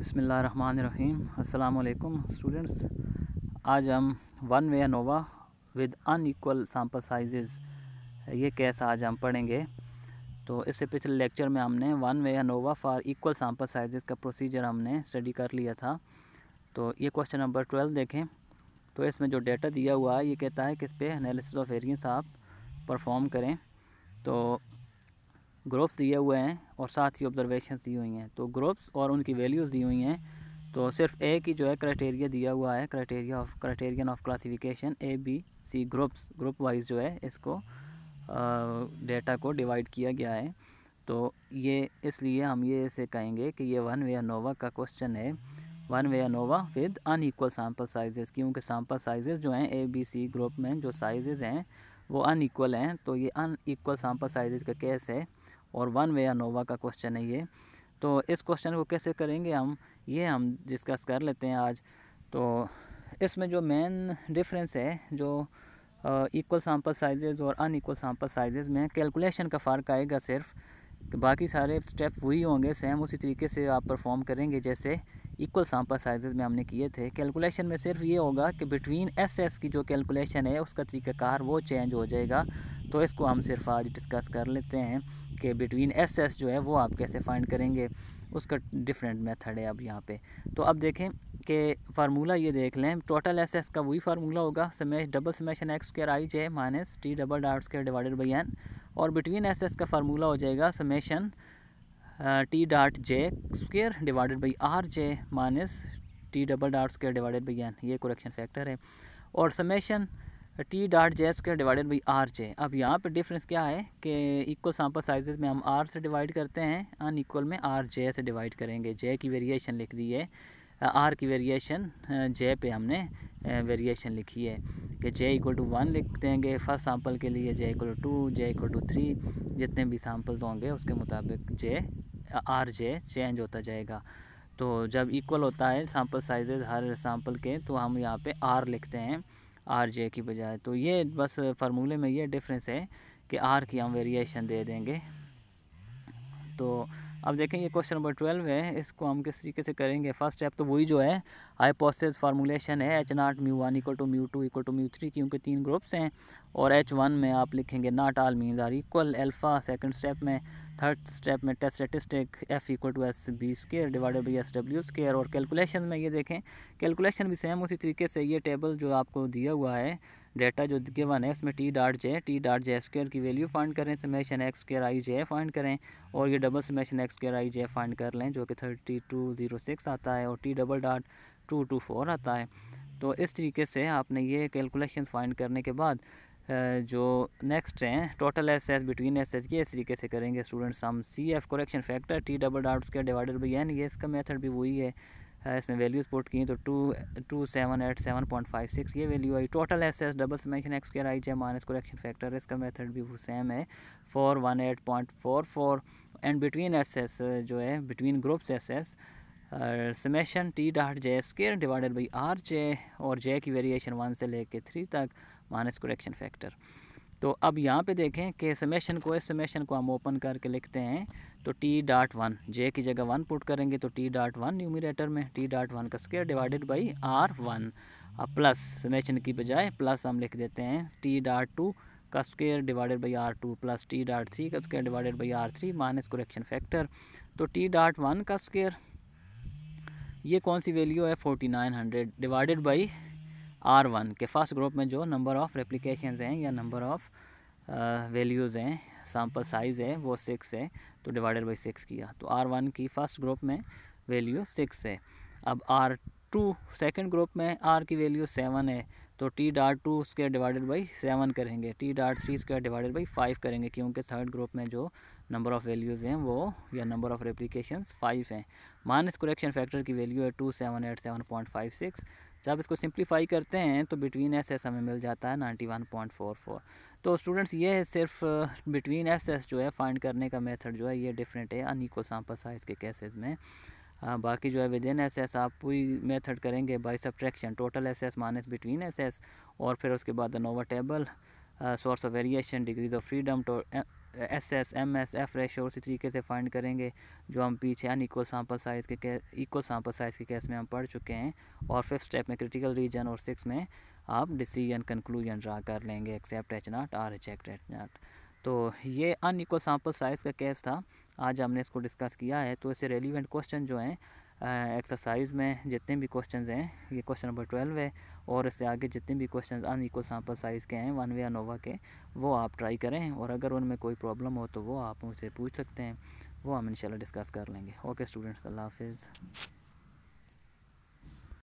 बसमिल अल्लाम स्टूडेंट्स आज हम one way ANOVA with equal sample size ये केस आज हम पढ़ेंगे तो इससे पिछले लेक्चर में हमने one way ANOVA for equal sample size का प्रोसीजर हमने स्टडी कर लिया था तो ये क्वेश्चन नंबर ट्वेल्व देखें तो इसमें जो डेटा दिया हुआ है ये कहता है कि इस पर एनालिसिस ऑफ एरियस आप परफॉर्म करें तो ग्रोप्स दिए हुए हैं और साथ ही ऑब्जर्वेशन दी हुई हैं तो ग्रोप्स और उनकी वैल्यूज़ दी हुई हैं तो सिर्फ ए की जो है क्राइटेरिया दिया हुआ है criteria of criterion of classification A B C groups group wise जो है इसको डेटा को डिवाइड किया गया है तो ये इसलिए हम ये इसे कहेंगे कि ये वन वे अनोवा का क्वेश्चन है one way ANOVA with unequal sample sizes क्योंकि सैंपल साइजेस जो हैं ए बी सी ग्रुप में जो साइजेस हैं वो अनईक्वल हैं तो ये अनईक्वल सैंपल साइजेस का केस है और वन वे अनोवा का क्वेश्चन है ये तो इस क्वेश्चन को कैसे करेंगे हम ये हम डिस्कस कर लेते हैं आज तो इसमें जो मेन डिफरेंस है जो इक्वल सैंपल साइजेस और अन एकवल सैम्पल साइजेज़ में कैलकुलेशन का फ़र्क आएगा सिर्फ कि बाकी सारे स्टेप वही होंगे सेम उसी तरीके से आप परफॉर्म करेंगे जैसे इक्वल सैंपल साइजेस में हमने किए थे कैलकुलेशन में सिर्फ ये होगा कि बिटवीन एस एस की जो कैलकुलेशन है उसका तरीक़ाकार वो चेंज हो जाएगा तो इसको हम सिर्फ आज डिस्कस कर लेते हैं कि बिटवीन एस एस जो है वो आप कैसे फाइंड करेंगे उसका डिफरेंट मेथड है अब यहाँ पे तो अब देखें कि फार्मूला ये देख लें टोटल एस एस का वही फार्मूला होगा summation double summation x square I J minus T double dot square divided by N और बिटवीन एस एस का फार्मूला हो जाएगा summation T dot j square divided by are j minus T double dot square divided by N ये correction factor है और summation T dot J square divided by are j अब यहाँ पे difference क्या है कि इक्वल सैम्पल साइजेस में हम आर से डिवाइड करते हैं अन इक्वल में आर जे से डिवाइड करेंगे जे की वेरिएशन लिख दी है आर की वेरिएशन जे पे हमने वेरिएशन लिखी है कि जे इक्वल टू वन लिख देंगे फर्स्ट सैंपल के लिए j equal to two j equal to three जितने भी सैंपल्स होंगे उसके मुताबिक जे आर जे चेंज होता जाएगा तो जब इक्वल होता है सैम्पल साइजेज हर सैम्पल के तो हम यहाँ पे आर लिखते हैं आर जे की बजाय तो ये बस फार्मूले में ये डिफरेंस है कि आर की हम वेरिएशन दे देंगे तो अब देखें ये क्वेश्चन नंबर ट्वेल्व है इसको हम किस तरीके से करेंगे फर्स्ट स्टेप तो वही जो है हाइपोसिस फार्मूलेशन है H naught mu one equal to mu two equal to mu three क्योंकि तीन ग्रुप्स हैं और एच वन में आप लिखेंगे not all mean are equal alpha second step में थर्ड स्टेप में test statistic F equal to S B square divided by S W square और कैलकुलेशन में ये देखें कैलकुलेशन भी सेम उसी तरीके से ये टेबल जो आपको दिया हुआ है डेटा जो गिवन है उसमें T dot J T dot जे स्क्र की वैल्यू फाइंड करें समेशन एक्स स्क्र आई जे फाइंड करें और ये डबल समेशन एक्स एक्स के आई जे फाइंड कर लें जो कि थर्टी टू ज़ीरो सिक्स आता है और T double dot two two four आता है तो इस तरीके से आपने ये कैलकुलेशन फाइंड करने के बाद जो नेक्स्ट हैं total S S between S S ये इस तरीके से करेंगे student sum C F correction factor T double dot उसके डिवाइडेड बाई एन ये इसका मेथड भी वही है इसमें वैल्यूज पुट की तो two two seven eight seven point five six ये वैल्यू आई total S S double summation X के I J minus correction factor इसका मेथड भी वो सेम है four one eight point four four and between S S जो है between groups S S summation T dot J square divided by are J और J की variation one से लेके थ्री तक माइनस करेक्शन फैक्टर तो अब यहाँ पे देखें कि समेशन को इस समेशन को हम ओपन करके लिखते हैं तो टी डॉट वन जे की जगह वन पुट करेंगे तो टी डॉट वन न्यूमिनेटर में टी डॉट वन का square divided by R one अब प्लस समेशन की बजाय प्लस हम लिख देते हैं टी डॉट टू का square divided by R two plus T dot three का square divided by R three minus correction factor तो टी डॉट वन का स्केयर ये कौन सी वैल्यू है forty nine hundred divided by R one के first group में जो नंबर ऑफ़ रेप्लीकेशन हैं या नंबर ऑफ़ वैल्यूज़ हैं सैम्पल साइज़ है वो सिक्स है तो डिवाइडेड बाई सिक्स किया तो आर वन की फ़र्स्ट ग्रुप में वैल्यू सिक्स है अब आर टू सेकेंड ग्रुप में आर की वैल्यू सेवन है तो टी डॉट टू उसके डिवाइडेड बाई सेवन करेंगे T dot three square divided by five करेंगे क्योंकि थर्ड ग्रुप में जो नंबर ऑफ़ वैल्यूज़ हैं वो या नंबर ऑफ़ रेप्लीकेशन फाइव हैं माइनस कुरेक्शन फैक्टर की वैल्यू है two seven eight seven point five six जब इसको सिंप्लीफाई करते हैं तो बिटवीन एस एस हमें मिल जाता है ninety one point four four तो स्टूडेंट्स ये सिर्फ बिटवीन एस एस जो है फाइंड करने का मेथड जो है ये डिफरेंट है अनईक्वल सैम्पल साइज़ के केसेज में हाँ, बाकी जो है विद इन एस एस आप पूरी मेथड करेंगे by subtraction total S S minus between S S और फिर उसके बाद ANOVA table source of variation degrees of freedom S S M S F ratio उसी तरीके से फाइंड करेंगे जो हम पीछे अन इक्वल सैम्पल साइज़ के इक्वल सैम्पल साइज़ के केस में हम पढ़ चुके हैं और फिफ्थ स्टेप में क्रिटिकल रीजन और सिक्स में आप डिसीजन कंक्लूजन ड्रा कर लेंगे accept H naught or reject H naught तो ये अन इक्वल सैम्पल साइज़ का केस था आज हमने इसको डिस्कस किया है तो ऐसे रेलिवेंट क्वेश्चन जो हैं एक्सरसाइज में जितने भी क्वेश्चंस हैं ये क्वेश्चन नंबर ट्वेल्व है और इससे आगे जितने भी क्वेश्चंस अनइक्वल सैम्पल साइज़ के हैं वन वे अनोवा के वो आप ट्राई करें और अगर उनमें कोई प्रॉब्लम हो तो वो आप उनसे पूछ सकते हैं वो हम इंशाल्लाह डिस्कस कर लेंगे ओके स्टूडेंट्स अल्लाह हाफिज़